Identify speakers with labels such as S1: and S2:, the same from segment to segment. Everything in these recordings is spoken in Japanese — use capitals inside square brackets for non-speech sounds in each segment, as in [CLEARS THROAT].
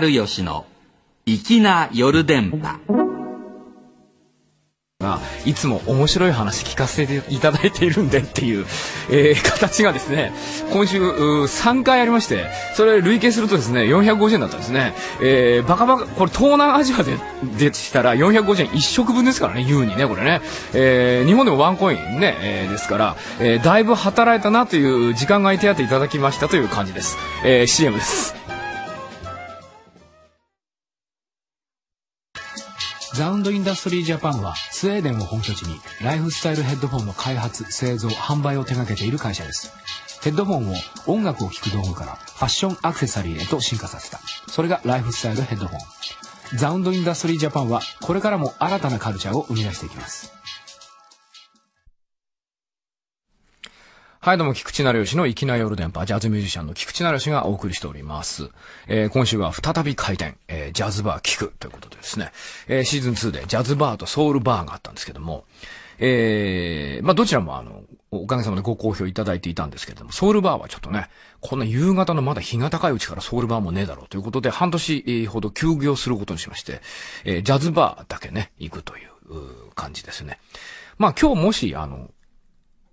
S1: るよしの粋な夜電波いつも面白い話聞かせていただいているんでっていう、えー、形がですね今週3回ありましてそれ累計するとですね450円だったんですね、えー、バカバカこれ東南アジアででしたら450円1食分ですからね優にねこれね、えー、日本でもワンコインね、えー、ですから、えー、だいぶ働いたなという時間外手当いただきましたという感じです、えー、CM ですザウンドインダストリージャパンはスウェーデンを本拠地にライフスタイルヘッドフォンの開発製造販売を手掛けている会社ですヘッドフォンを音楽を聴く道具からファッションアクセサリーへと進化させたそれがライフスタイルヘッドフォンザウンドインダストリージャパンはこれからも新たなカルチャーを生み出していきますはいどうも、菊池成吉の粋な夜電波、ジャズミュージシャンの菊池成吉がお送りしております。えー、今週は再び開店、えー、ジャズバー聞くということでですね、えー、シーズン2でジャズバーとソウルバーがあったんですけども、えー、まあ、どちらもあの、おかげさまでご好評いただいていたんですけれども、ソウルバーはちょっとね、こんな夕方のまだ日が高いうちからソウルバーもねえだろうということで、半年ほど休業することにしまして、えー、ジャズバーだけね、行くという感じですね。まあ、今日もし、あの、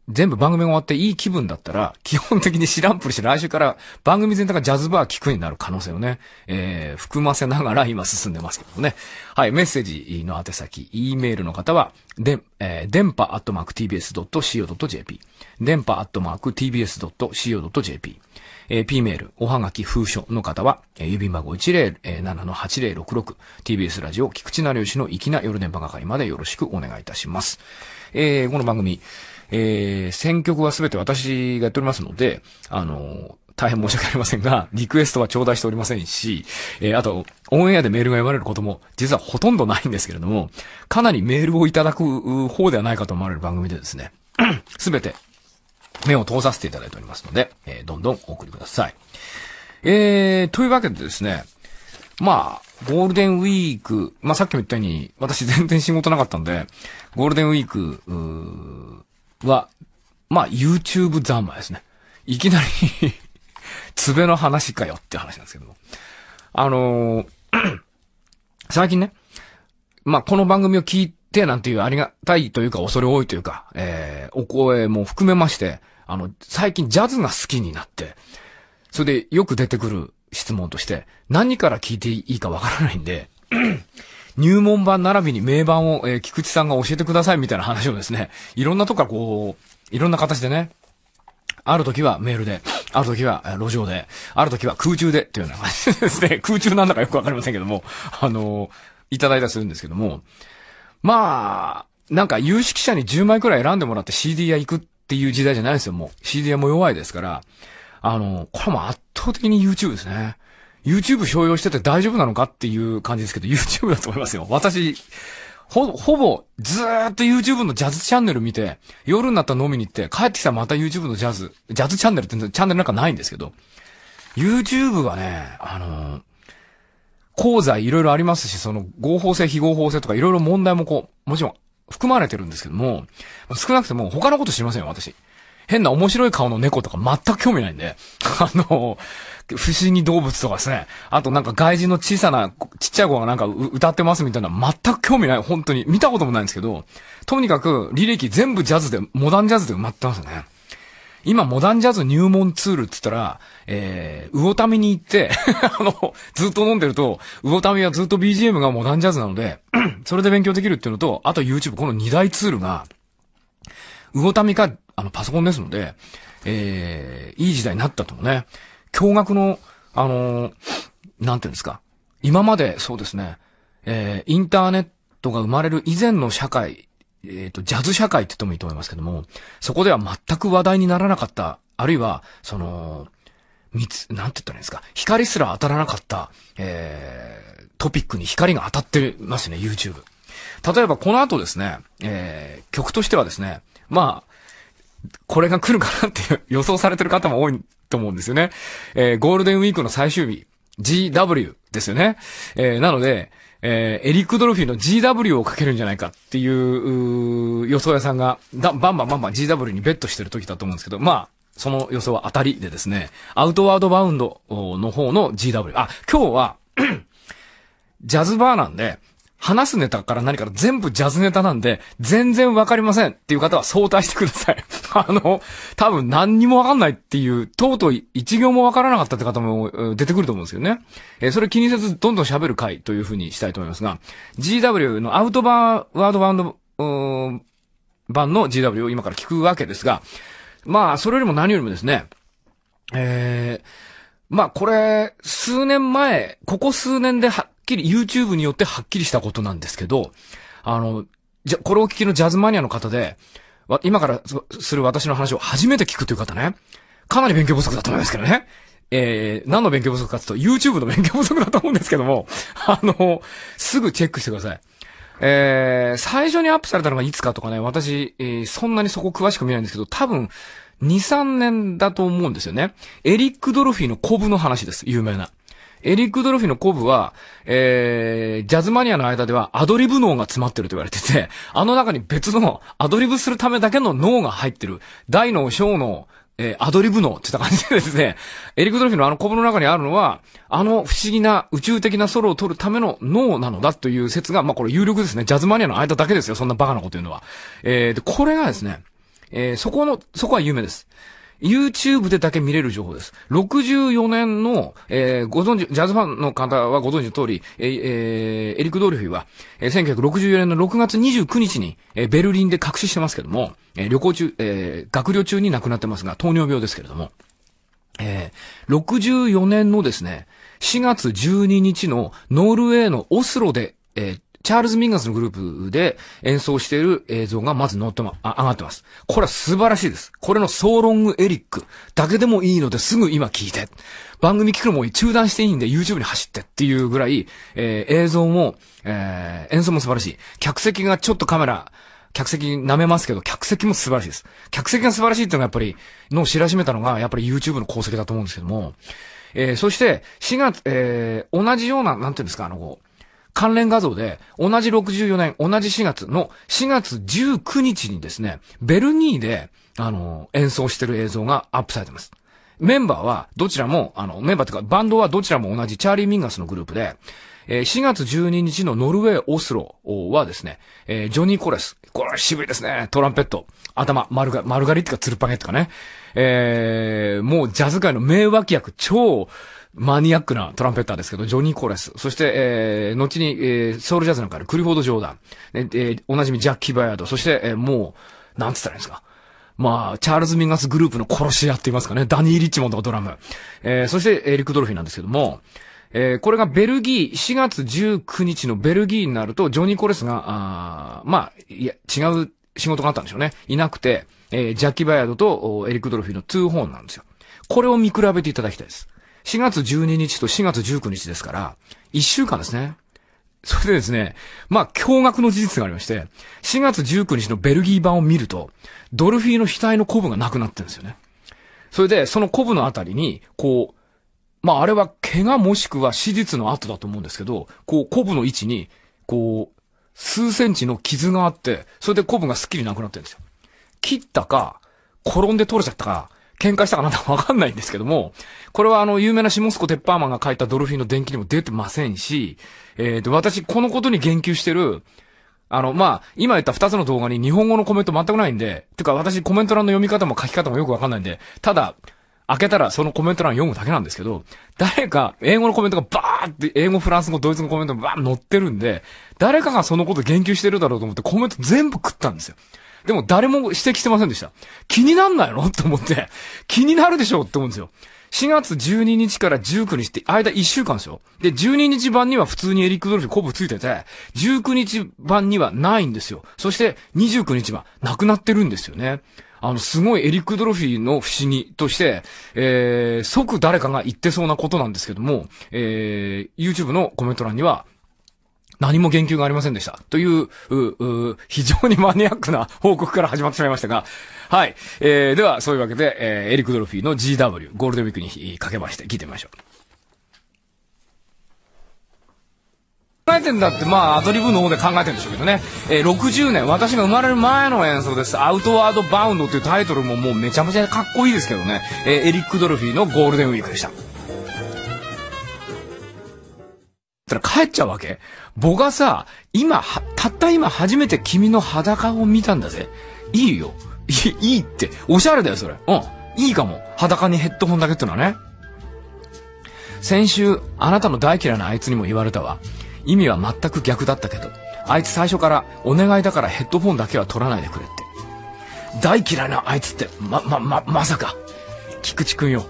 S1: 全部番組が終わっていい気分だったら、基本的に知らんぷりして来週から番組全体がジャズバー聞くになる可能性をね、えー、含ませながら今進んでますけどね。はい、メッセージの宛先、E メールの方は、で、えー、電波アットマーク tbs.co.jp。電波アットマーク tbs.co.jp。えー、P メール、おはがき、封書の方は、えー、郵便番号107-8066、TBS ラジオ、菊池成吉の粋な夜電波係までよろしくお願いいたします。えー、この番組、えー、選曲はすべて私がやっておりますので、あの、大変申し訳ありませんが、リクエストは頂戴しておりませんし、えー、あと、オンエアでメールが読まれることも、実はほとんどないんですけれども、かなりメールをいただく方ではないかと思われる番組でですね、す [CLEARS THROAT] べて目を通させていただいておりますので、えー、どんどんお送りください。えー、というわけでですね、まあ、ゴールデンウィーク、まあさっきも言ったように、私全然仕事なかったんで、ゴールデンウィーク、は、まあ、YouTube 三昧ですね。いきなりつべ [LAUGHS] の話かよって話なんですけども。あのー、[CLEARS THROAT] 最近ね、まあ、この番組を聞いてなんていうありがたいというか、恐れ多いというか、えー、お声も含めまして、あの、最近ジャズが好きになって、それでよく出てくる質問として、何から聞いていいかわからないんで、[CLEARS THROAT] 入門版並びに名盤を、えー、菊池さんが教えてくださいみたいな話をですね、いろんなとこからこう、いろんな形でね、ある時はメールで、ある時は路上で、ある時は空中で、というような感じですね。[LAUGHS] 空中なんだかよくわかりませんけども、あのー、いただいたりするんですけども、まあ、なんか有識者に10枚くらい選んでもらって CD 屋行くっていう時代じゃないですよ、もう。CD 屋も弱いですから、あのー、これも圧倒的に YouTube ですね。YouTube 商用してて大丈夫なのかっていう感じですけど、YouTube だと思いますよ。私、ほ、ほぼ、ずーっと YouTube のジャズチャンネル見て、夜になったら飲みに行って、帰ってきたらまた YouTube のジャズ、ジャズチャンネルってチャンネルなんかないんですけど、YouTube はね、あのー、講座いろいろありますし、その合法性、非合法性とかいろいろ問題もこう、もちろん含まれてるんですけども、少なくとも他のことしませんよ、私。変な面白い顔の猫とか全く興味ないんで、[LAUGHS] あのー、不思議動物とかですね。あとなんか外人の小さな、ちっちゃい子がなんか歌ってますみたいな全く興味ない。本当に。見たこともないんですけど、とにかく履歴全部ジャズで、モダンジャズで埋まってますね。今、モダンジャズ入門ツールって言ったら、えー、魚民に行って [LAUGHS] あの、ずっと飲んでると、魚民はずっと BGM がモダンジャズなので、[CLEARS THROAT] それで勉強できるっていうのと、あと YouTube、この2大ツールが、魚民か、あの、パソコンですので、えー、いい時代になったともね。驚愕の、あのー、なんていうんですか。今まで、そうですね、えー、インターネットが生まれる以前の社会、えっ、ー、と、ジャズ社会って言ってもいいと思いますけども、そこでは全く話題にならなかった、あるいは、その、みつ、なんて言ったらいいんですか、光すら当たらなかった、えー、トピックに光が当たってますね、YouTube。例えばこの後ですね、えー、曲としてはですね、まあ、これが来るかなっていう予想されてる方も多いと思うんですよね。えー、ゴールデンウィークの最終日、GW ですよね。えー、なので、えー、エリック・ドルフィーの GW をかけるんじゃないかっていう、う予想屋さんが、だ、バンバンバンバン GW にベットしてる時だと思うんですけど、まあ、その予想は当たりでですね、アウトワードバウンドの方の GW。あ、今日は [CLEARS THROAT] ジャズバーなんで、話すネタから何から全部ジャズネタなんで、全然わかりませんっていう方は相対してください。[LAUGHS] あの、多分何にもわかんないっていう、とうとう一行もわからなかったって方も出てくると思うんですよね。えー、それ気にせずどんどん喋る回というふうにしたいと思いますが、GW のアウトバーワードバンド、版の GW を今から聞くわけですが、まあ、それよりも何よりもですね、えー、まあこれ、数年前、ここ数年では、きり、YouTube によってはっきりしたことなんですけど、あの、じゃ、これを聞きのジャズマニアの方で、今からする私の話を初めて聞くという方ね、かなり勉強不足だと思いますけどね。えー、何の勉強不足かというと、YouTube の勉強不足だと思うんですけども、[LAUGHS] あの、すぐチェックしてください。えー、最初にアップされたのがいつかとかね、私、えー、そんなにそこ詳しく見ないんですけど、多分、2、3年だと思うんですよね。エリック・ドルフィーのコブの話です。有名な。エリック・ドロフィのコブは、えー、ジャズマニアの間ではアドリブ脳が詰まってると言われてて、[LAUGHS] あの中に別のアドリブするためだけの脳が入ってる、大脳、小脳、えー、アドリブ脳って言った感じでですね、[LAUGHS] エリック・ドロフィのあのコブの中にあるのは、あの不思議な宇宙的なソロを取るための脳なのだという説が、まあ、これ有力ですね。ジャズマニアの間だけですよ。そんなバカなこと言うのは。えー、で、これがですね、えー、そこの、そこは有名です。YouTube でだけ見れる情報です。64年の、えー、ご存知、ジャズファンの方はご存知の通り、えー、えー、エリック・ドルフィは、えー、1964年の6月29日に、えー、ベルリンで隠ししてますけども、えー、旅行中、えー、学旅中に亡くなってますが、糖尿病ですけれども、えー、64年のですね、4月12日のノルウェーのオスロで、えー、チャールズ・ミンガスのグループで演奏している映像がまず乗ってま、あ、上がってます。これは素晴らしいです。これのソーロング・エリックだけでもいいのですぐ今聞いて。番組聞くのも中断していいんで YouTube に走ってっていうぐらい、えー、映像も、えー、演奏も素晴らしい。客席がちょっとカメラ、客席舐めますけど、客席も素晴らしいです。客席が素晴らしいっていうのがやっぱり、のを知らしめたのが、やっぱり YouTube の功績だと思うんですけども。えー、そして、4月、えー、同じような、なんていうんですか、あの、関連画像で、同じ64年、同じ4月の4月19日にですね、ベルニーで、あの、演奏してる映像がアップされてます。メンバーは、どちらも、あの、メンバーというか、バンドはどちらも同じチャーリー・ミンガスのグループで、えー、4月12日のノルウェー・オスロはですね、えー、ジョニー・コレス。これは渋いですね。トランペット。頭、丸が、丸刈りってか、ツルパゲってかね。えー、もうジャズ界の名脇役、超、マニアックなトランペッターですけど、ジョニー・コレス。そして、えー、後に、えー、ソウルジャズなんかる、クリフォード・ジョーダン。えー、おなじみジャッキー・バヤード。そして、えー、もう、なんつったらいいんですか。まあ、チャールズ・ミンガスグループの殺し屋って言いますかね。ダニー・リッチモンドドラム。えー、そして、エリック・ドルフィンなんですけども、えー、これがベルギー、4月19日のベルギーになると、ジョニー・コレスが、あまあ、いや、違う仕事があったんでしょうね。いなくて、えー、ジャッキー・バヤードとエリック・ドルフィンの2ホーンなんですよ。これを見比べていただきたいです。4月12日と4月19日ですから、1週間ですね。それでですね、まあ、驚愕の事実がありまして、4月19日のベルギー版を見ると、ドルフィーの額のコブがなくなってるんですよね。それで、そのコブのあたりに、こう、まあ、あれは怪我もしくは手術の後だと思うんですけど、こう、コブの位置に、こう、数センチの傷があって、それでコブがすっきりなくなってるんですよ。切ったか、転んで取れちゃったか、喧嘩したかなんかわかんないんですけども、これはあの、有名なシモスコ・テッパーマンが書いたドルフィンの伝記にも出てませんし、えっ、ー、と、私、このことに言及してる、あの、まあ、今言った二つの動画に日本語のコメント全くないんで、てか私コメント欄の読み方も書き方もよくわかんないんで、ただ、開けたらそのコメント欄読むだけなんですけど、誰か、英語のコメントがバーって、英語、フランス語、ドイツのコメントがバー載ってるんで、誰かがそのこと言及してるだろうと思ってコメント全部食ったんですよ。でも誰も指摘してませんでした。気になんないの [LAUGHS] と思って、気になるでしょって思うんですよ。4月12日から19日って、間1週間ですよ。で、12日版には普通にエリック・ドルフコブついてて、19日版にはないんですよ。そして、29日版、なくなってるんですよね。あの、すごいエリック・ドロフィーの不思議として、えー、即誰かが言ってそうなことなんですけども、えー、YouTube のコメント欄には、何も言及がありませんでした。という、う、う、非常にマニアックな報告から始まってしまいましたが、はい。えー、では、そういうわけで、えー、エリック・ドルフィーの GW、ゴールデンウィークにかけまして、聞いてみましょう。考えてんだって、まあ、アドリブの方で考えてるんでしょうけどね。えー、60年、私が生まれる前の演奏です。アウトワードバウンドっていうタイトルももうめちゃめちゃかっこいいですけどね。えー、エリック・ドルフィーのゴールデンウィークでした。たら帰っちゃうわけ僕がさ、今、たった今初めて君の裸を見たんだぜ。いいよ。いい、いいって。おしゃれだよ、それ。うん。いいかも。裸にヘッドホンだけってのはね。先週、あなたの大嫌いなあいつにも言われたわ。意味は全く逆だったけど。あいつ最初から、お願いだからヘッドホンだけは取らないでくれって。大嫌いなあいつって、ま、ま、ま、まさか。菊池くんよ。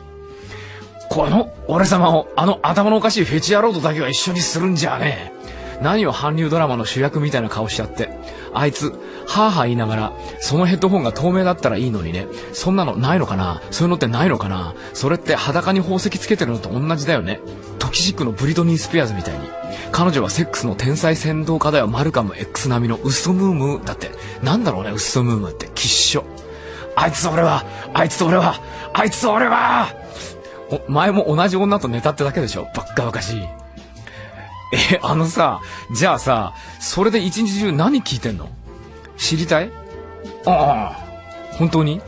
S1: この、俺様を、あの頭のおかしいフェチ野郎とだけは一緒にするんじゃねえ。何を韓流ドラマの主役みたいな顔しちゃって。あいつ、はぁはぁ言いながら、そのヘッドホンが透明だったらいいのにね。そんなのないのかなそういうのってないのかなそれって裸に宝石つけてるのと同じだよね。トキシックのブリトニー・スピアーズみたいに。彼女はセックスの天才先導家だよ。マルカム X 並みのウッソムームーだって。なんだろうね、ウッソムームーって。きっしょ。あいつと俺は、あいつと俺は、あいつと俺はお前も同じ女と寝たってだけでしょ。ばっかばかしい。え、あのさ、じゃあさ、それで一日中何聞いてんの知りたいああ、本当に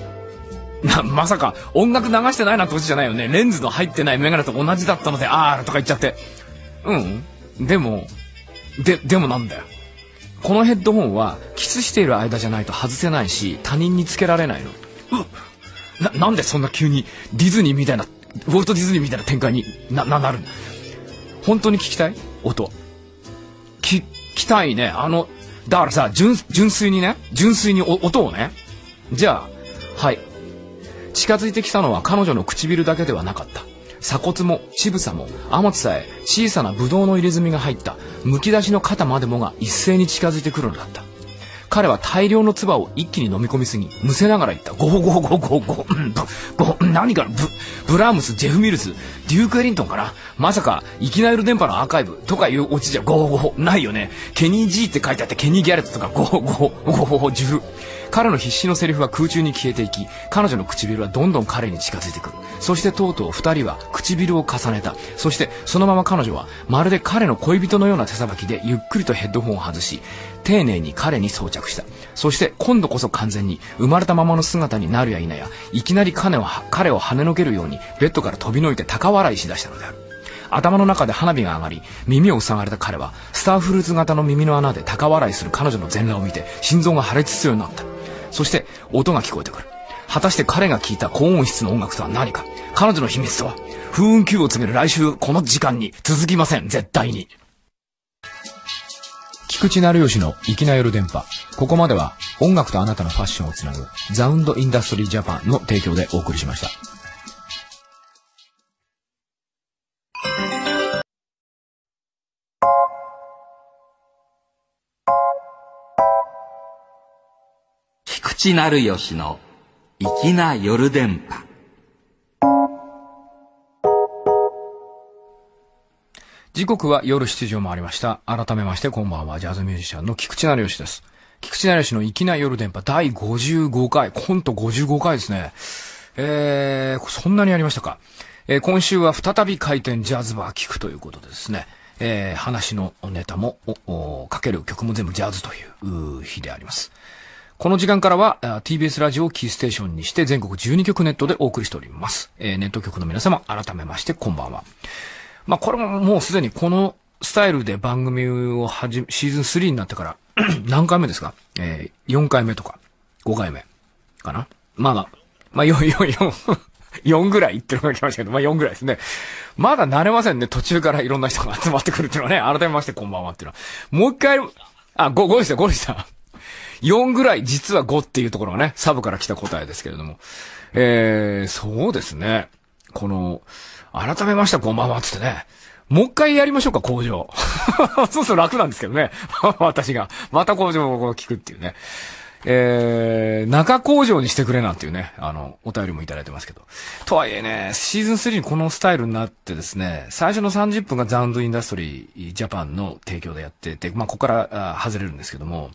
S1: な、まさか、音楽流してないなんてこじゃないよね。レンズの入ってないメガネと同じだったので、あーとか言っちゃって。うん。でも、で、でもなんだよ。このヘッドホンは、キスしている間じゃないと外せないし、他人につけられないの。うな、なんでそんな急に、ディズニーみたいな、ウォルト・ディズニーみたいな展開にな、な、なるの本当に聞きたい音。聞きたいね。あの、だからさ、純粋にね、純粋に音をね。じゃあ、はい。近づいてきたのは彼女の唇だけではなかった。鎖骨も乳房も天津さえ小さなブドウの入れ墨が入ったむき出しの肩までもが一斉に近づいてくるのだった彼は大量の唾を一気に飲み込みすぎ、むせながら言った。ゴホゴホゴホゴーゴご、何から、ブ、ブラームス、ジェフ・ミルス、デューク・エリントンかなまさか、いきなり電波のアーカイブとかいうオチじゃゴホゴホ、ないよね。ケニー・ジーって書いてあって、ケニー・ギャレットとかゴホゴホ、ゴホゴジュフ。彼の必死のセリフは空中に消えていき、彼女の唇はどんどん彼に近づいてくる。そしてとうとう二人は唇を重ねた。そしてそのまま彼女はまるで彼の恋人のような手さばきでゆっくりとヘッドホンを外し、丁寧に彼に装着した。そして今度こそ完全に生まれたままの姿になるや否や、いきなり彼を彼を跳ねのけるようにベッドから飛びのいて高笑いしだしたのである。頭の中で花火が上がり、耳を塞がれた彼は、スターフルーツ型の耳の穴で高笑いする彼女の全裸を見て、心臓が破裂するようになった。そして音が聞こえてくる。果たして彼が聴いた高音質の音楽とは何か彼女の秘密とは風雲球を告げる来週この時間に続きません、絶対に。菊池成吉の粋な夜電波。ここまでは音楽とあなたのファッションをつなぐザウンドインダストリージャパンの提供でお送りしました。口なるよの粋な夜電波時刻は夜7時を回りました。改めましてこんばんは、ジャズミュージシャンの菊池成吉です。菊池成吉の粋な夜電波第55回、コント55回ですね。えー、そんなにありましたか。えー、今週は再び回転ジャズバー聞くということでですね。えー、話のネタも、かける曲も全部ジャズという日であります。この時間からは TBS ラジオをキーステーションにして全国12局ネットでお送りしております。えー、ネット局の皆様、改めましてこんばんは。まあ、これももうすでにこのスタイルで番組を始め、シーズン3になってから [CLEARS THROAT] 何回目ですかえー、4回目とか、5回目かなまあまあ、まあ、4、4、4 4 [LAUGHS] ぐらい言ってるのが来ましたけど、まあ4ぐらいですね。まだ慣れませんね。途中からいろんな人が集まってくるっていうのはね、改めましてこんばんはっていうのは。もう一回、あ、5、5でした、5でした。4ぐらい、実は5っていうところがね、サブから来た答えですけれども。えー、そうですね。この、改めました、こんばんは、つってね。もう一回やりましょうか、工場。[LAUGHS] そうすると楽なんですけどね。[LAUGHS] 私が。また工場を聞くっていうね。えー、中工場にしてくれなんていうね、あの、お便りもいただいてますけど。とはいえね、シーズン3にこのスタイルになってですね、最初の30分がザウンドインダストリージャパンの提供でやってて、まあ、ここから外れるんですけども、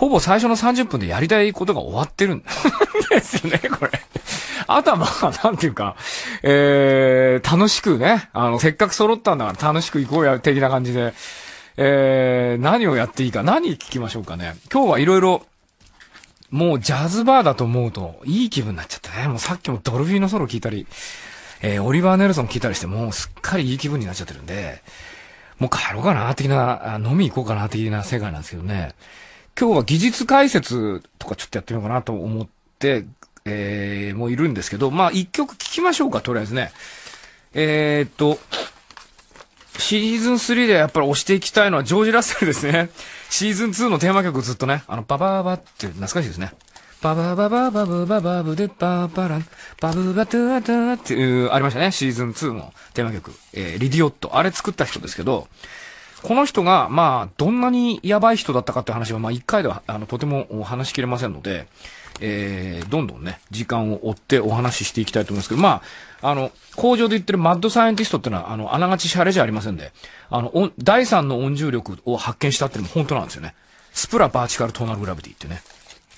S1: ほぼ最初の30分でやりたいことが終わってるん [LAUGHS] ですよね、これ。あとはまあ、なんていうか、えー、楽しくね、あの、せっかく揃ったんだから楽しく行こうや、的な感じで、えー、何をやっていいか、何聞きましょうかね。今日はいろいろ、もうジャズバーだと思うと、いい気分になっちゃったね。もうさっきもドルフィーのソロ聞いたり、えー、オリバー・ネルソン聞いたりして、もうすっかりいい気分になっちゃってるんで、もう帰ろうかな、的な、飲み行こうかな、的な世界なんですけどね。今日は技術解説とかちょっとやってみようかなと思って、えー、もういるんですけど、まあ一曲聴きましょうか、とりあえずね。えー、っと、シーズン3でやっぱり押していきたいのはジョージ・ラッセルですね。シーズン2のテーマ曲ずっとね、あの、ババーバって懐かしいですね。バババババブババブでババラン、バブバトゥアトゥアっていう、ありましたね。シーズン2のテーマ曲。えー、リディオット。あれ作った人ですけど、この人が、まあ、どんなにやばい人だったかって話は、まあ、一回では、あの、とても話しきれませんので、えー、どんどんね、時間を追ってお話ししていきたいと思いますけど、まあ、あの、工場で言ってるマッドサイエンティストってのは、あの、あながちシャレじゃありませんで、あの、第三の音重力を発見したっていうのも本当なんですよね。スプラバーチカルトーナルグラビティってね。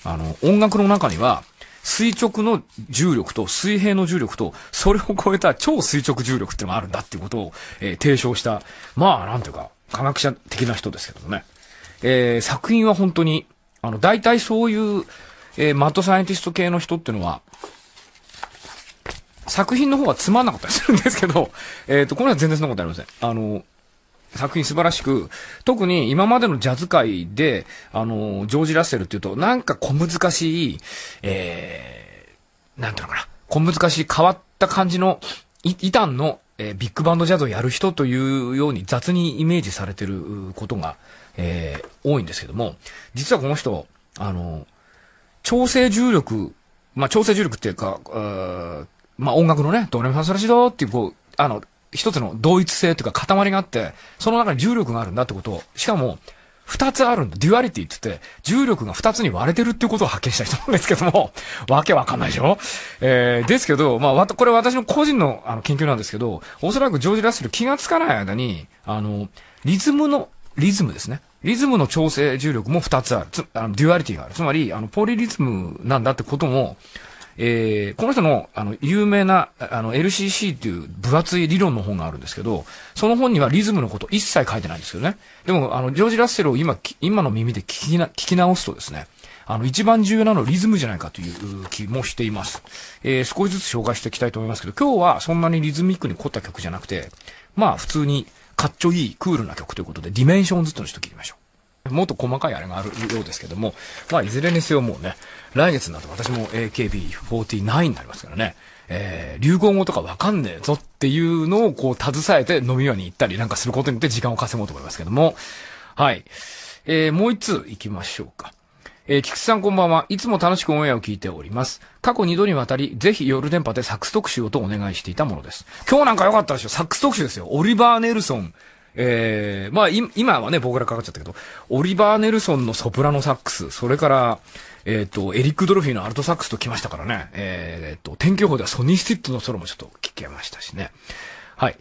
S1: あの、音楽の中には、垂直の重力と水平の重力と、それを超えた超垂直重力ってのがあるんだっていうことを、えー、提唱した、まあ、なんていうか、科学者的な人ですけどね。えー、作品は本当に、あの、大体そういう、えー、マッドサイエンティスト系の人っていうのは、作品の方はつまんなかったりするんですけど、[LAUGHS] えっ、ー、と、これは全然そんなことありません。あの、作品素晴らしく、特に今までのジャズ界で、あの、ジョージ・ラッセルっていうと、なんか小難しい、えー、なんていうのかな、小難しい変わった感じの、イタンのえー、ビッグバンドジャズをやる人というように雑にイメージされてることが、えー、多いんですけども、実はこの人、あの、調整重力、まあ、調整重力っていうか、うまあ、音楽のね、ドレミファソラシドっていう、こう、あの、一つの同一性というか塊があって、その中に重力があるんだってことを、しかも、二つあるんだ。デュアリティって言って、重力が二つに割れてるっていうことを発見した人なんですけども、[LAUGHS] わけわかんないでしょえー、ですけど、まあ、わた、これ私の個人のあの研究なんですけど、おそらくジョージ・ラッセル気がつかない間に、あの、リズムの、リズムですね。リズムの調整重力も二つある。つ、あの、デュアリティがある。つまり、あの、ポリリズムなんだってことも、えー、この人の、あの、有名な、あの、LCC っていう分厚い理論の本があるんですけど、その本にはリズムのこと一切書いてないんですけどね。でも、あの、ジョージ・ラッセルを今、今の耳で聞きな、聞き直すとですね、あの、一番重要なのはリズムじゃないかという気もしています。えー、少しずつ紹介していきたいと思いますけど、今日はそんなにリズミックに凝った曲じゃなくて、まあ、普通に、かっちょいい、クールな曲ということで、ディメンションズとの人聞いてみましょう。もっと細かいあれがあるようですけども、まあ、いずれにせよもうね、来月になると私も AKB49 になりますからね、えー、流行語とかわかんねえぞっていうのをこう、携えて飲み屋に行ったりなんかすることによって時間を稼ごうと思いますけども、はい。えー、もう一通行きましょうか。えー、菊池さんこんばんは。いつも楽しくオンエアを聞いております。過去2度にわたり、ぜひ夜電波でサックス特集をとお願いしていたものです。今日なんか良かったでしょサックス特集ですよ。オリバー・ネルソン、えー、まあ、今はね、僕らかかっちゃったけど、オリバー・ネルソンのソプラノサックス、それから、えっ、ー、と、エリック・ドルフィーのアルトサックスと来ましたからね、えっ、ー、と、天気予報ではソニー・スティットのソロもちょっと聞けましたしね。はい。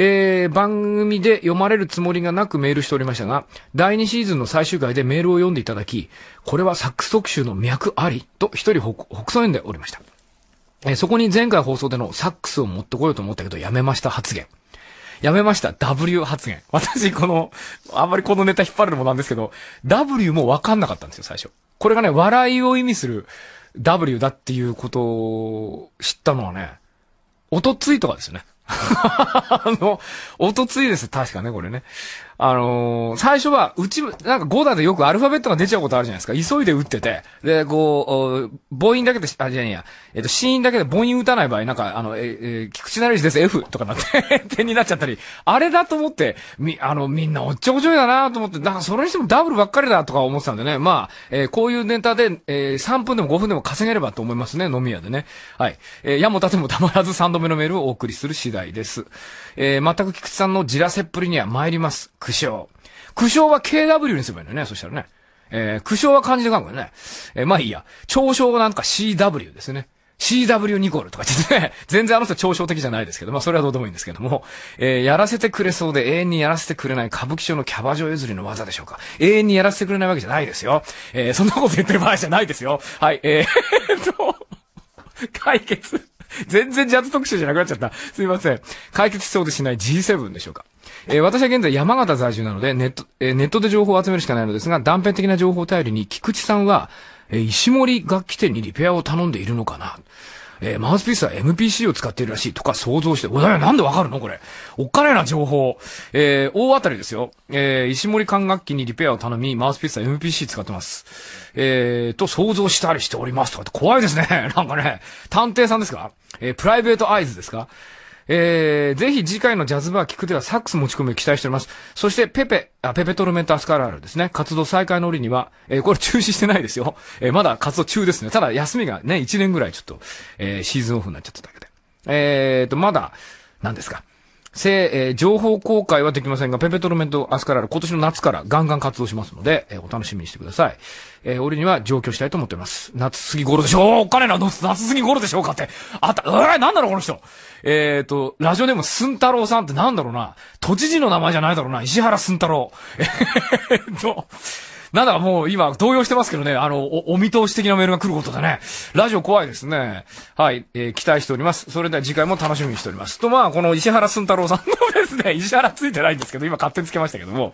S1: えー、番組で読まれるつもりがなくメールしておりましたが、第2シーズンの最終回でメールを読んでいただき、これはサックス特集の脈ありと一人北北んでおりました。えー、そこに前回放送でのサックスを持ってこようと思ったけどやめました発言。やめました。W 発言。[LAUGHS] 私、この、あんまりこのネタ引っ張るのもなんですけど、W もわかんなかったんですよ、最初。これがね、笑いを意味する W だっていうことを知ったのはね、おとついとかですよね。[LAUGHS] あの、おとついです、確かね、これね。あのー、最初は、うち、なんか5だでよくアルファベットが出ちゃうことあるじゃないですか。急いで打ってて。で、こう、母音だけで、あ、じゃねえや、えっ、ー、と、死因だけで母音打たない場合、なんか、あの、えー、え菊池成です F とかなって [LAUGHS] 点になっちゃったり、あれだと思って、み、あの、みんなおっちょこちょいだなと思って、なんかそれにしてもダブルばっかりだとか思ってたんでね。まあ、えー、こういうネタで、えー、3分でも5分でも稼げればと思いますね、飲み屋でね。はい。えー、やもたてもたまらず3度目のメールをお送りする次第です。えー、全く菊池さんのじらせっぷりには参ります。苦笑。苦笑は KW にすればいいのね、そしたらね。えー、苦笑は漢字で書くのね。えー、まあいいや。嘲笑はなんか CW ですね。CW ニコルとか言ってね、[LAUGHS] 全然あの人嘲笑的じゃないですけど、まあそれはどうでもいいんですけども、えー、やらせてくれそうで永遠にやらせてくれない歌舞伎町のキャバ嬢譲りの技でしょうか。永遠にやらせてくれないわけじゃないですよ。えー、そんなこと言ってる場合じゃないですよ。はい、えー、っと、解決。全然ジャズ特集じゃなくなっちゃった。すいません。解決しそうでしない G7 でしょうか。えー、私は現在山形在住なので、ネット、えー、ネットで情報を集めるしかないのですが、断片的な情報を頼りに、菊池さんは、えー、石森楽器店にリペアを頼んでいるのかな。えー、マウスピースは MPC を使っているらしいとか想像して、お前なんでわかるのこれ。おっかないな情報。えー、大当たりですよ。えー、石森管楽器にリペアを頼み、マウスピースは MPC 使ってます。えー、と、想像したりしておりますとかって怖いですね。[LAUGHS] なんかね、探偵さんですかえー、プライベートアイズですかえー、ぜひ次回のジャズバー聞くではサックス持ち込みを期待しております。そしてペペ、あ、ペペトルメントアスカラールですね。活動再開の折には、えー、これ中止してないですよ。えー、まだ活動中ですね。ただ休みがね、1年ぐらいちょっと、えー、シーズンオフになっちゃっただけで。えーと、まだ、何ですか。せ、えー、情報公開はできませんが、ペペトルメントアスカラール今年の夏からガンガン活動しますので、えー、お楽しみにしてください。えー、俺には上京したいと思ってます。夏過ぎ頃でしょうお金なの夏過ぎ頃でしょうかって。あった、えなんだろうこの人。えっ、ー、と、ラジオネームすんたろうさんってなんだろうな。都知事の名前じゃないだろうな。石原すんたろう。[LAUGHS] えー、っと。なんだかもう今動揺してますけどね、あの、お、お見通し的なメールが来ることでね、ラジオ怖いですね。はい、えー、期待しております。それでは次回も楽しみにしております。と、まあ、この石原すんたろうさんのですね、石原ついてないんですけど、今勝手につけましたけども、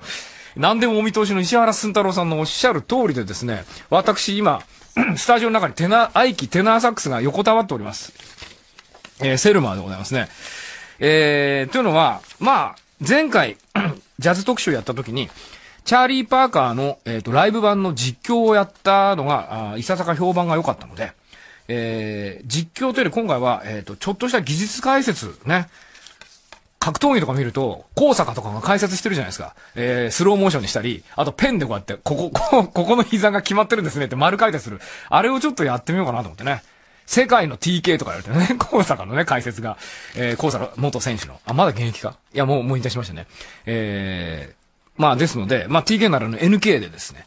S1: 何でもお見通しの石原寸太郎さんのおっしゃる通りでですね、私今、[CLEARS THROAT] スタジオの中にテナ、愛機テナーサックスが横たわっております。えー、セルマーでございますね。えー、というのは、まあ、前回、[CLEARS THROAT] ジャズ特集やった時に、チャーリー・パーカーの、えっ、ー、と、ライブ版の実況をやったのが、あいささか評判が良かったので、えー、実況というより今回は、えっ、ー、と、ちょっとした技術解説ね、格闘技とか見ると、高坂とかが解説してるじゃないですか。えー、スローモーションにしたり、あとペンでこうやって、ここ、ここ、ここの膝が決まってるんですねって丸解説する。あれをちょっとやってみようかなと思ってね。世界の TK とか言われてね、[LAUGHS] 高坂のね、解説が、えー、高坂元選手の、あ、まだ現役かいや、もう、もう引退しましたね。えー、まあですので、まあ TK ならの NK でですね、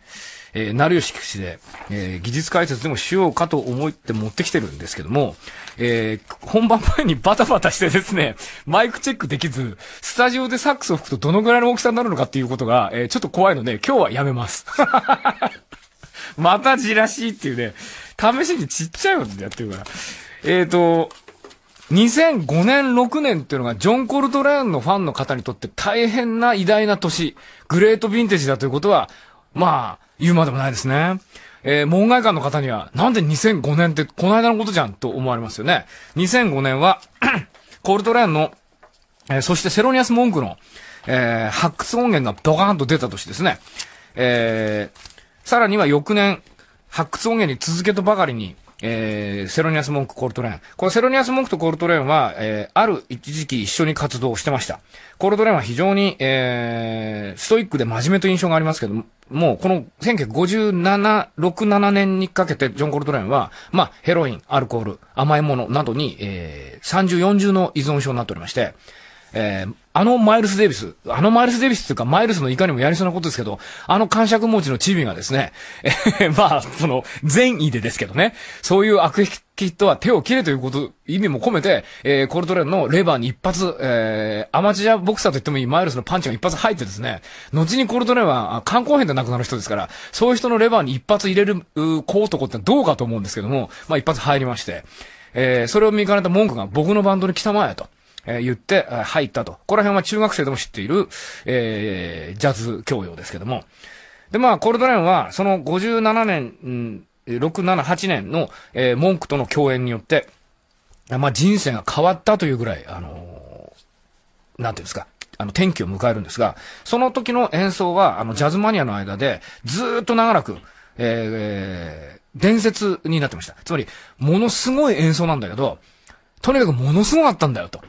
S1: えー、成吉騎士で、えー、技術解説でもしようかと思って持ってきてるんですけども、えー、本番前にバタバタしてですね、[LAUGHS] マイクチェックできず、スタジオでサックスを吹くとどのぐらいの大きさになるのかっていうことが、えー、ちょっと怖いので、今日はやめます。[LAUGHS] またじらしいっていうね、試しにちっちゃいことでやってるから。えっ、ー、と、2005年、6年っていうのが、ジョン・コルトレーンのファンの方にとって大変な偉大な年、グレートヴィンテージだということは、まあ、言うまでもないですね。えー、門外漢の方には、なんで2005年ってこの間のことじゃんと思われますよね。2005年は [CLEARS THROAT] コールトレーンの、えー、そしてセロニアス・モンクの、えー、発掘音源がドカーンと出た年ですね。えー、さらには翌年、発掘音源に続けとばかりに、えー、セロニアス・モンク・コールトレーン。このセロニアス・モンクとコールトレーンは、えー、ある一時期一緒に活動してました。コールトレーンは非常に、えー、ストイックで真面目という印象がありますけども、もうこの1957、6、7年にかけてジョン・コールトレーンは、まあ、ヘロイン、アルコール、甘いものなどに、えー、30、40の依存症になっておりまして、えー、あのマイルス・デビス、あのマイルス・デビスっていうか、マイルスのいかにもやりそうなことですけど、あの感触持ちのチビがですね、えー、まあ、その、善意でですけどね、そういう悪癖とは手を切れということ、意味も込めて、えー、コルトレーンのレバーに一発、えー、アマチュアボクサーと言ってもいいマイルスのパンチが一発入ってですね、後にコルトレーンは、観光編で亡くなる人ですから、そういう人のレバーに一発入れる、う、こうとこってどうかと思うんですけども、まあ一発入りまして、えー、それを見かねた文句が僕のバンドに来たまえと。えー、言って、入ったと。この辺は中学生でも知っている、えー、ジャズ教養ですけども。で、まあ、コールドレーンは、その57年、うん、6、7、8年の、えー、文句との共演によって、まあ、人生が変わったというぐらい、あのー、なんていうんですか、あの、天気を迎えるんですが、その時の演奏は、あの、ジャズマニアの間で、ずっと長らく、えー、伝説になってました。つまり、ものすごい演奏なんだけど、とにかくものすごかったんだよ、と。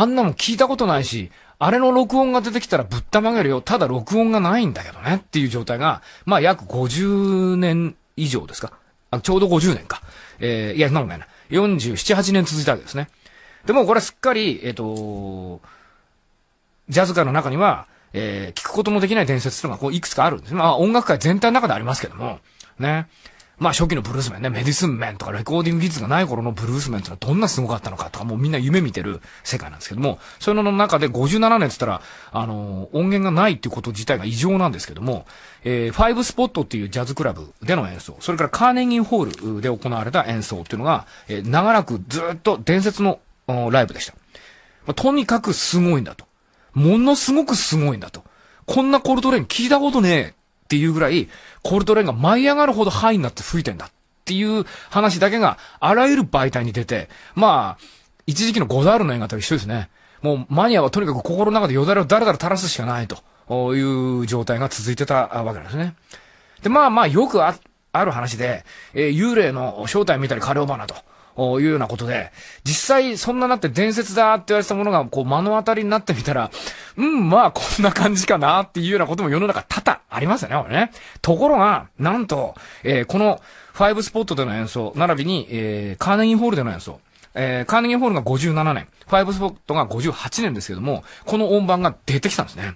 S1: あんなの聞いたことないし、あれの録音が出てきたらぶったまげるよ。ただ録音がないんだけどねっていう状態が、まあ約50年以上ですか。あちょうど50年か。えー、いや、なんかな。47、8年続いたわけですね。でもこれすっかり、えっ、ー、と、ジャズ界の中には、えー、聞くこともできない伝説というのがこういくつかあるんですね。まあ音楽界全体の中でありますけども、ね。まあ初期のブルースメンね、メディスンメンとかレコーディング技術がない頃のブルースメンってのはどんなすごかったのかとか、もうみんな夢見てる世界なんですけども、そういうのの中で57年っつったら、あの音源がないっていうこと自体が異常なんですけども、えー、ファイブスポットっていうジャズクラブでの演奏、それからカーネギーホールで行われた演奏っていうのが、えー、長らくずっと伝説のライブでした。まあ、とにかくすごいんだと。ものすごくすごいんだと。こんなコルトレイン聞いたことねえっていうぐらい、コールトレーンが舞い上がるほどハイになって吹いてんだっていう話だけが、あらゆる媒体に出て、まあ、一時期のゴダールの映画と一緒ですね。もうマニアはとにかく心の中でよだれをだらだら垂らすしかないという状態が続いてたわけですね。で、まあまあよくあある話で、えー、幽霊の正体見たりレオバナと。いうようなことで、実際そんななって伝説だって言われてたものが、こう、目の当たりになってみたら、うん、まあ、こんな感じかなっていうようなことも世の中多々ありますよね、これね。ところが、なんと、えー、この、ファイブスポットでの演奏、並びに、えー、カーネギーホールでの演奏、えー、カーネギーホールが57年、ファイブスポットが58年ですけども、この音盤が出てきたんですね。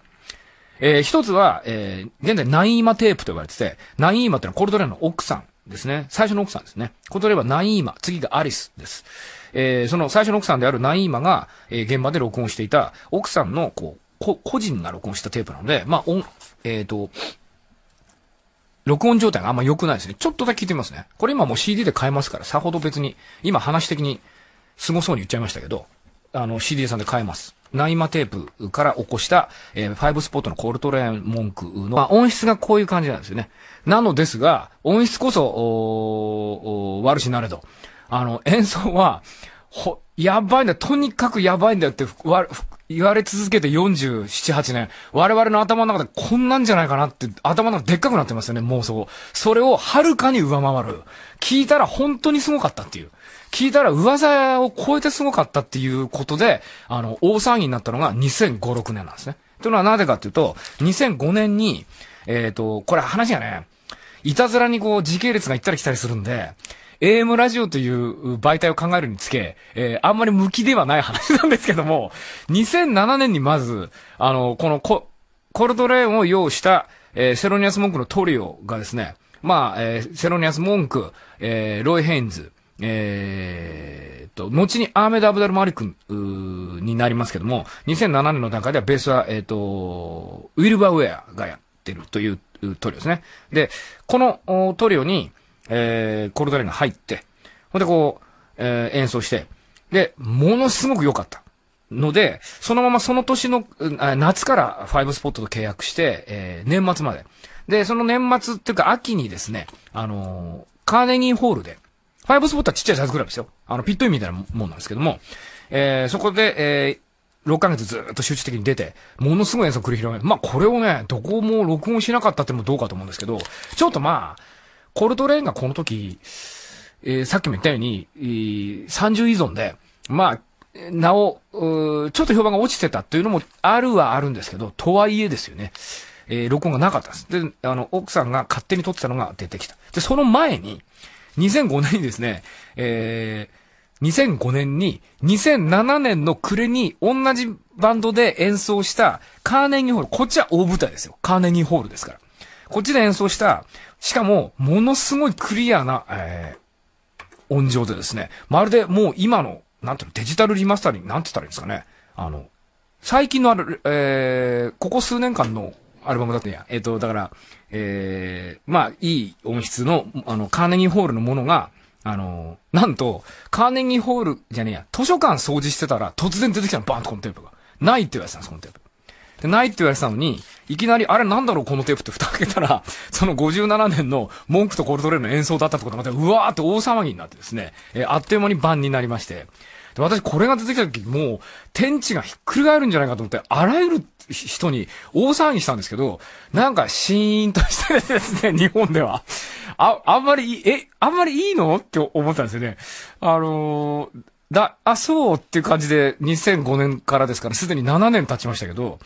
S1: えー、一つは、えー、現在ナイーマテープと呼ばれてて、ナイーマってのはコルドレンの奥さん。ですね。最初の奥さんですね。ことえばナイーマ、次がアリスです。えー、その最初の奥さんであるナイーマが、えー、現場で録音していた、奥さんの、こう、こ個人が録音したテープなので、まあ、音、えっ、ー、と、録音状態があんま良くないですね。ちょっとだけ聞いてみますね。これ今もう CD で買えますから、さほど別に、今話的に凄そうに言っちゃいましたけど、あの、CD さんで買えます。ナイマテープから起こした、えー、ファイブスポットのコールトレーン文句の、まあ、音質がこういう感じなんですよね。なのですが、音質こそ、おお悪しなれど、あの、演奏は、ほ、やばいんだ、とにかくやばいんだよって、わ、言われ続けて47、8年、我々の頭の中でこんなんじゃないかなって、頭の中でっかくなってますよね、妄想。それをはるかに上回る。聞いたら本当にすごかったっていう。聞いたら噂を超えてすごかったっていうことで、あの、大騒ぎになったのが2005、6年なんですね。というのはなぜかというと、2005年に、えっ、ー、と、これ話がね、いたずらにこう時系列が行ったり来たりするんで、AM ラジオという媒体を考えるにつけ、えー、あんまり向きではない話なんですけども、2007年にまず、あの、このコ、コルドレーンを用意した、えー、セロニアス・モンクのトリオがですね、まあ、えー、セロニアス・モンク、えー、ロイ・ヘインズ、えー、と、後にアーメド・アブダル・マリクになりますけども、2007年の段階ではベースは、えっ、ー、と、ウィルバー・ウェアがやってるというトリオですね。で、このトリオに、えー、コルドレーが入って、ほんでこう、えー、演奏して、で、ものすごく良かった。ので、そのままその年の、夏からファイブスポットと契約して、えー、年末まで。で、その年末っていうか秋にですね、あのー、カーネギーホールで、ファイブスポットはちっちゃいサイズクラブですよ。あの、ピットインみたいなもんなんですけども、えー、そこで、えー、6ヶ月ずっと集中的に出て、ものすごい演奏繰り広げる。まあ、これをね、どこも録音しなかったってもどうかと思うんですけど、ちょっとまあ、コルトレーンがこの時、えー、さっきも言ったように、えー、30依存で、まあ、なお、ちょっと評判が落ちてたというのもあるはあるんですけど、とはいえですよね。えー、録音がなかったです。で、あの、奥さんが勝手に撮ってたのが出てきた。で、その前に、2005年にですね、えー、2005年に、2007年の暮れに同じバンドで演奏したカーネギーホール、こっちは大舞台ですよ。カーネギーホールですから。こっちで演奏した、しかも、ものすごいクリアな、えー、音情でですね、まるでもう今の、なんていうの、デジタルリマスターに、なんて言ったらいいんですかね。あの、最近のある、えー、ここ数年間のアルバムだったんや。えっ、ー、と、だから、えー、まあ、いい音質の、あの、カーネギーホールのものが、あの、なんと、カーネギーホールじゃねえや、図書館掃除してたら、突然出てきたの、バーンとこのテープが。ないって言われてたんです、このテープ。で、ないって言われてたのに、いきなり、あれなんだろう、このテープって蓋開けたら、[LAUGHS] その57年の文句とコルトレールの演奏だったってことがまた、うわーって大騒ぎになってですね、えー、あっという間に晩になりまして、で私これが出てきた時、もう、天地がひっくり返るんじゃないかと思って、あらゆる人に大騒ぎしたんですけど、なんかシーンとしてですね、日本では。あ、あんまり、え、あんまりいいのって思ったんですよね。あのー、だ、あ、そうっていう感じで、2005年からですから、すでに7年経ちましたけど、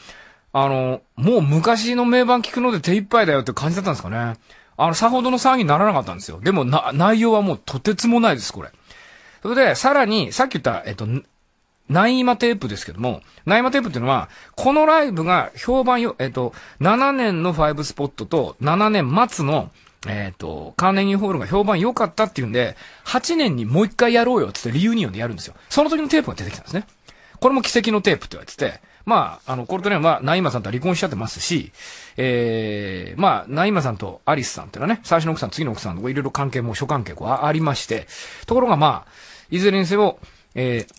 S1: あの、もう昔の名盤聞くので手一杯だよって感じだったんですかね。あの、さほどの騒ぎにならなかったんですよ。でも、な、内容はもうとてつもないです、これ。それで、さらに、さっき言った、えっと、ナイマテープですけども、ナイマテープっていうのは、このライブが評判よ、えっと、7年の5スポットと、7年末の、えっ、と、カーネギーホールが評判良かったっていうんで、8年にもう一回やろうよってリユニオンでやるんですよ。その時のテープが出てきたんですね。これも奇跡のテープって言われてて、まあ、あの、コルトレーンはナイマさんと離婚しちゃってますし、ええー、まあ、ナイマさんとアリスさんっていうのはね、最初の奥さん、次の奥さんとかいろいろ関係も諸関係こうありまして、ところがまあ、いずれにせよ、えー、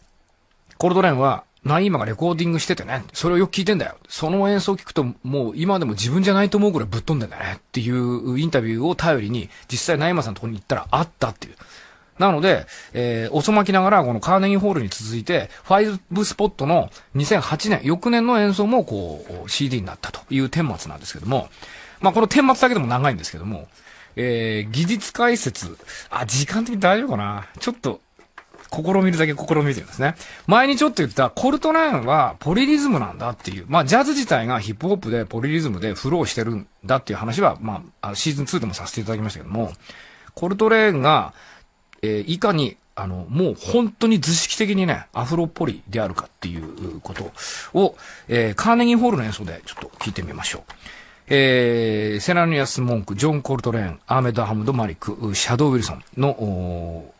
S1: コールドレーンは、ナイーマがレコーディングしててね、それをよく聞いてんだよ。その演奏を聞くと、もう今でも自分じゃないと思うぐらいぶっ飛んでんだよねっていうインタビューを頼りに、実際ナイーマさんのところに行ったらあったっていう。なので、えー、遅まきながら、このカーネギーホールに続いて、ファイブスポットの2008年、翌年の演奏も、こう、CD になったという顛末なんですけども、まあ、この顛末だけでも長いんですけども、えー、技術解説、あ、時間的に大丈夫かなちょっと、試みるだけ試みてるんですね。前にちょっと言ったコルトレーンはポリリズムなんだっていう、まあジャズ自体がヒップホップでポリリズムでフローしてるんだっていう話は、まあシーズン2でもさせていただきましたけども、コルトレーンが、えー、いかにあの、もう本当に図式的にね、アフロっぽであるかっていうことを、えー、カーネギーホールの演奏でちょっと聞いてみましょう。えー、セナニアス・モンク、ジョン・コルトレーン、アーメド・ハムド・マリック、シャドウ・ウィルソンの、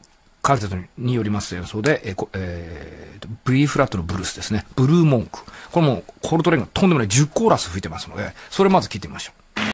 S1: カルテットによります演奏で、えーえー、ブリーフラットのブルースですね。ブルーモンク。これもコールトレインがとんでもない10コーラス吹いてますので、それまず聴いてみましょう。